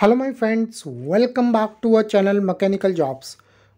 Hello my friends, welcome back to our channel Mechanical Jobs.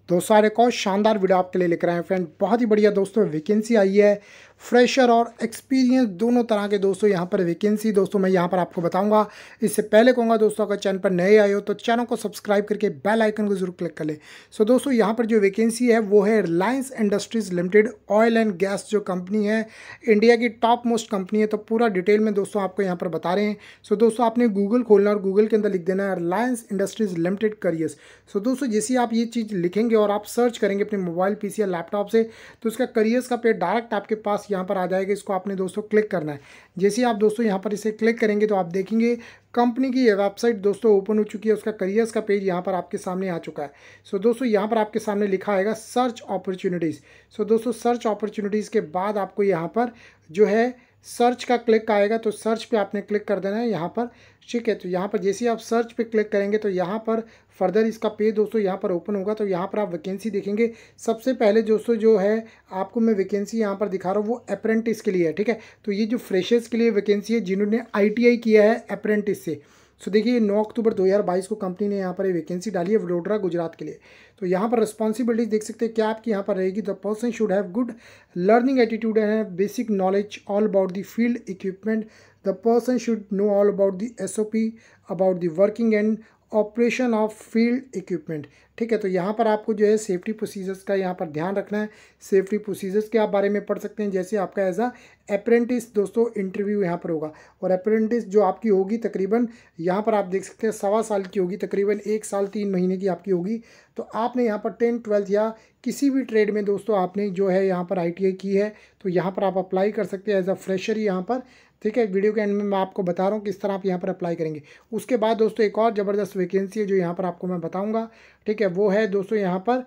दोस्तों एक और शानदार वीडियो आपके लिए लेकर आए हैं फ्रेंड बहुत ही बढ़िया दोस्तों वैकेंसी आई है फ्रेशर और एक्सपीरियंस दोनों तरह के दोस्तों यहाँ पर वैकेंसी दोस्तों मैं यहाँ पर आपको बताऊंगा इससे पहले कहूँगा दोस्तों अगर चैनल पर नए आए हो तो चैनल को सब्सक्राइब करके बेल आइकन को जरूर क्लिक कर ले सो दोस्तों यहाँ पर जो वैकेंसी है वो है Reliance Industries Limited oil and gas जो कंपनी है इंडिया की टॉप मोस्ट कंपनी है तो पूरा डिटेल में दोस्तों आपको यहाँ पर बता रहे हैं सो दोस्तों आपने गूगल खोलना और गूगल के अंदर लिख देना है Reliance Industries Limited careers so दोस्तों जैसे आप ये चीज़ लिखेंगे खोलेंगे और आप सर्च करेंगे अपने मोबाइल पी या लैपटॉप से तो उसका करियर्स का पेज डायरेक्ट आपके पास यहाँ पर आ जाएगा इसको आपने दोस्तों क्लिक करना है जैसे आप दोस्तों यहाँ पर इसे क्लिक करेंगे तो आप देखेंगे कंपनी की ये वेबसाइट दोस्तों ओपन हो चुकी है उसका करियर्स का पेज यहाँ पर आपके सामने आ चुका है सो so, दोस्तों यहाँ पर आपके सामने लिखा आएगा सर्च अपॉर्चुनिटीज़ सो दोस्तों सर्च अपॉर्चुनिटीज़ के बाद आपको यहाँ पर जो है सर्च का क्लिक आएगा तो सर्च पे आपने क्लिक कर देना है यहाँ पर ठीक है तो यहाँ पर जैसे आप सर्च पे क्लिक करेंगे तो यहाँ पर फर्दर इसका पेज दोस्तों यहाँ पर ओपन होगा तो यहाँ पर आप वैकेंसी देखेंगे सबसे पहले दोस्तों जो है आपको मैं वैकेंसी यहाँ पर दिखा रहा हूँ वो अप्रेंटिस के लिए है ठीक है तो ये जो फ्रेशर्स के लिए वैकेंसी है जिन्होंने आई किया है अप्रेंटिस से सो देखिए नौ अक्टूबर 2022 को कंपनी ने यहाँ पर वैकेंसी डाली है वडोदरा गुजरात के लिए तो यहाँ पर रिस्पॉन्सिबिलिटीज देख सकते हैं क्या आपकी यहाँ पर रहेगी the person should have good learning attitude and basic knowledge all about the field equipment the person should know all about the S O P about the working and operation of field equipment ठीक है तो यहाँ पर आपको जो है safety procedures का यहाँ पर ध्यान रखना है सेफ्टी प्रोसीजर्स के आप बारे में पढ़ सकते हैं जैसे आपका एज अ अप्रेंटिस दोस्तों इंटरव्यू यहाँ पर होगा और अप्रेंटिस जो आपकी होगी तकरीबन यहाँ पर आप देख सकते हैं सवा साल की होगी तकरीबन एक साल तीन महीने की आपकी होगी तो आपने यहाँ पर टेंथ ट्वेल्थ या किसी भी ट्रेड में दोस्तों आपने जो है यहाँ पर आई की है तो यहाँ पर आप अप्लाई कर सकते हैं एज अ फ्रेशर यहाँ पर ठीक है वीडियो के एंड में मैं आपको बता रहा हूँ किस तरह आप यहाँ पर अप्लाई करेंगे उसके बाद दोस्तों एक और ज़बरदस्त वैकेंसी है जो यहाँ पर आपको मैं बताऊँगा ठीक है वो है दोस्तों यहाँ पर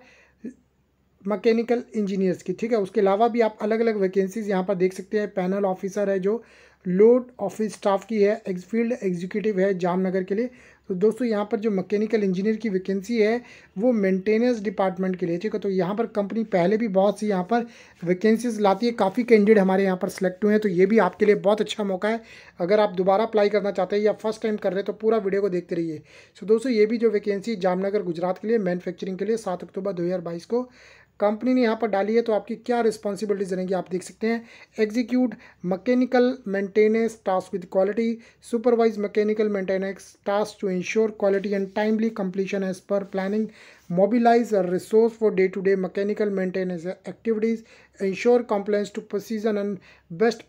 मकैनिकल इंजीनियर्स की ठीक है उसके अलावा भी आप अलग अलग वैकेंसीज़ यहाँ पर देख सकते हैं पैनल ऑफिसर है जो लोड ऑफिस स्टाफ की है एक्स फील्ड एग्जीक्यूटिव है जामनगर के लिए तो दोस्तों यहाँ पर जो मैकेनिकल इंजीनियर की वैकेंसी है वो मेंटेनेंस डिपार्टमेंट के लिए ठीक है तो यहाँ पर कंपनी पहले भी बहुत सी यहाँ पर वैकेंसीज लाती है काफ़ी कैंडिडेट हमारे यहाँ पर सेलेक्ट हुए हैं तो ये भी आपके लिए बहुत अच्छा मौका है अगर आप दोबारा अप्लाई करना चाहते हैं या फर्स्ट टाइम कर रहे हैं तो पूरा वीडियो को देखते रहिए सो दोस्तों ये भी जो वैकेंसी जामनगर गुजरात के लिए मैनुफैक्चरिंग के लिए सात अक्टूबर दो को कंपनी ने यहाँ पर डाली है तो आपकी क्या रिस्पॉन्सिबिलिटीज रहेंगी आप देख सकते हैं execute mechanical maintenance task with quality supervise mechanical maintenance task to ensure quality and timely completion as per planning mobilize a resource for day-to-day -day mechanical maintenance activities ensure compliance to precision and best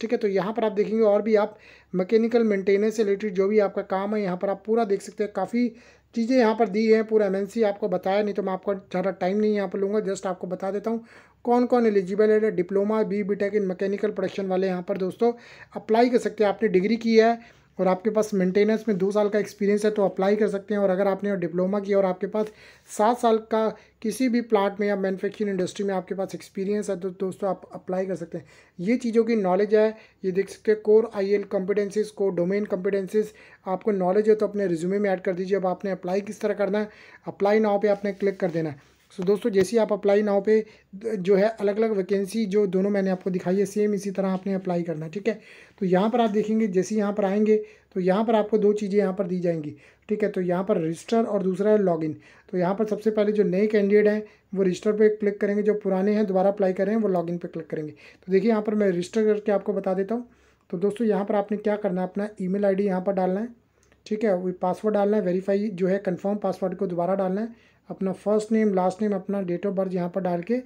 ठीक है तो यहाँ पर आप देखेंगे और भी आप मैकेनिकल मेंटेनेंस से रिलेटेड जो भी आपका काम है यहाँ पर आप पूरा देख सकते हैं काफ़ी चीज़ें यहाँ पर दी हैं पूरा एम आपको बताया नहीं तो मैं आपका ज़्यादा टाइम नहीं यहाँ पर लूँगा जस्ट आपको बता देता हूँ कौन कौन एलिजिबल है diploma B B tech in mechanical production वाले यहाँ पर दोस्तों अप्लाई कर सकते हैं आपने डिग्री की है और आपके पास मेंटेनेंस में दो साल का एक्सपीरियंस है तो अप्लाई कर सकते हैं और अगर आपने डिप्लोमा किया और आपके पास सात साल का किसी भी प्लांट में या मैन्युफैक्चरिंग इंडस्ट्री में आपके पास एक्सपीरियंस है तो दोस्तों आप अप्लाई कर सकते हैं ये चीज़ों की नॉलेज है ये देख सकते हैं core I L competencies core domain competencies आपको नॉलेज है तो अपने रिज्यूमे में ऐड कर दीजिए अब आपने अप्लाई किस तरह करना है अप्लाई नाव पर आपने क्लिक कर देना है सो दोस्तों जैसे आप अप्लाई नाव पे जो है अलग अलग वैकेंसी जो दोनों मैंने आपको दिखाई है सेम इसी तरह आपने अप्लाई करना है ठीक है तो यहाँ पर आप देखेंगे जैसे यहाँ पर आएंगे तो यहाँ पर आपको दो चीज़ें यहाँ पर दी जाएंगी ठीक है तो यहाँ पर रजिस्टर और दूसरा है लॉगिन तो यहाँ पर सबसे पहले जो नए कैंडिडेट हैं वो रजिस्टर पर क्लिक करेंगे जो पुराने हैं दोबारा अप्लाई कर रहे हैं वो लॉगिन पर क्लिक करेंगे तो देखिए यहाँ पर मैं रजिस्टर करके आपको बता देता हूँ तो दोस्तों यहाँ पर आपने क्या करना है अपना ई मेल यहाँ पर डालना है ठीक है वो पासवर्ड डालना है वेरीफाई जो है कंफर्म पासवर्ड को दोबारा डालना है अपना फर्स्ट नेम लास्ट नेम अपना डेट ऑफ बर्थ यहाँ पर डाल के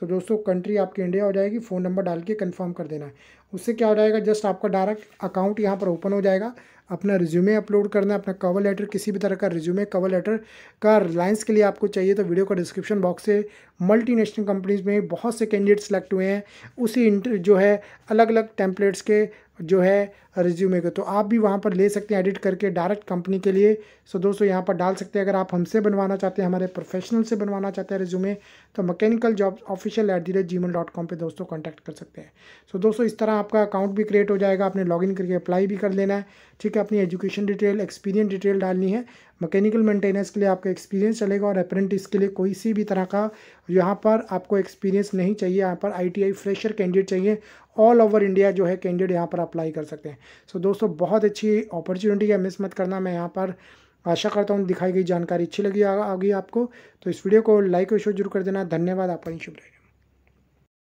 सो दोस्तों कंट्री आपकी इंडिया हो जाएगी फ़ोन नंबर डाल के कन्फर्म कर देना है उससे क्या हो जाएगा जस्ट आपका डायरेक्ट अकाउंट यहाँ पर ओपन हो जाएगा अपना रिज्यूमे अपलोड करना है अपना कवर लेटर किसी भी तरह का रिज्यूमे कवर लेटर का रिलायंस के लिए आपको चाहिए तो वीडियो का डिस्क्रिप्शन बॉक्स से मल्टीनेशनल कंपनीज में बहुत से कैंडिडेट सेलेक्ट हुए हैं उसी जो है अलग अलग टेम्पलेट्स के जो है रिज्यूमे को तो आप भी वहाँ पर ले सकते हैं एडिट करके डायरेक्ट कंपनी के लिए सो दोस्तों यहाँ पर डाल सकते हैं अगर आप हमसे बनवाना चाहते हैं हमारे प्रोफेशनल से बनवाना चाहते हैं रिज्यूमे तो mechanical job official at the rate gmail dot com पर दोस्तों कॉन्टैक्ट कर सकते हैं सो दोस्तों इस तरह आपका अकाउंट भी क्रिएट हो जाएगा आपने लॉगिन करके अप्लाई भी कर लेना है ठीक है अपनी एजुकेशन डिटेल एक्सपीरियंस डिटेल डालनी है मैकेनिकल मेंटेनेंस के लिए आपका एक्सपीरियंस चलेगा और अप्रेंटिस के लिए कोई सी भी तरह का यहाँ पर आपको एक्सपीरियंस नहीं चाहिए यहाँ पर आईटीआई फ्रेशर कैंडिडेट चाहिए ऑल ओवर इंडिया जो है कैंडिडेट यहाँ पर अप्लाई कर सकते हैं सो so, दोस्तों बहुत अच्छी अपॉर्चुनिटी है मिस मत करना मैं यहाँ पर आशा करता हूँ दिखाई गई जानकारी अच्छी लगी होगी आपको तो इस वीडियो को लाइक और शेयर जरूर कर देना धन्यवाद आपका शुभ रहेगा